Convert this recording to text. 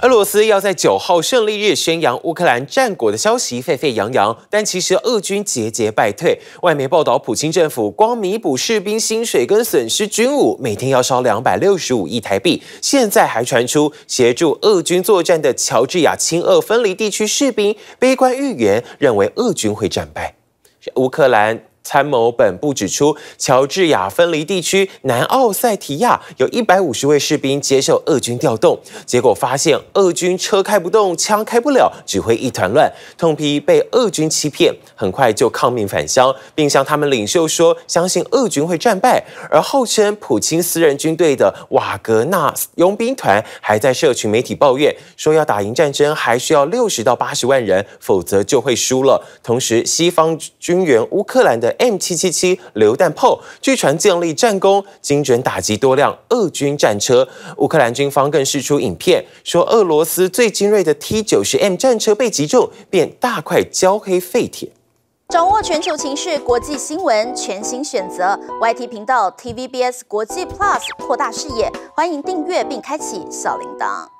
俄罗斯要在九号胜利日宣扬乌克兰战果的消息沸沸扬扬，但其实俄军节节败退。外媒报道，普京政府光弥补士兵薪水跟损失军务，每天要烧两百六十五亿台币。现在还传出协助俄军作战的乔治亚亲俄分离地区士兵悲观预言，认为俄军会战败。乌克兰。参谋本部指出，乔治亚分离地区南奥塞提亚有一百五十位士兵接受俄军调动，结果发现俄军车开不动，枪开不了，指挥一团乱。痛批被俄军欺骗，很快就抗命返乡，并向他们领袖说：“相信俄军会战败。”而号称普京私人军队的瓦格纳佣兵团还在社群媒体抱怨，说要打赢战争还需要六十到八十万人，否则就会输了。同时，西方军援乌克兰的。M 七七七榴弹炮据传建立战功，精准打击多辆俄军战车。乌克兰军方更是出影片，说俄罗斯最精锐的 T 九十 M 战车被击中，便大块焦黑废铁。掌握全球情势，国际新闻全新选择，YT 频道 TVBS 国际 Plus 扩大视野，欢迎订阅并开启小铃铛。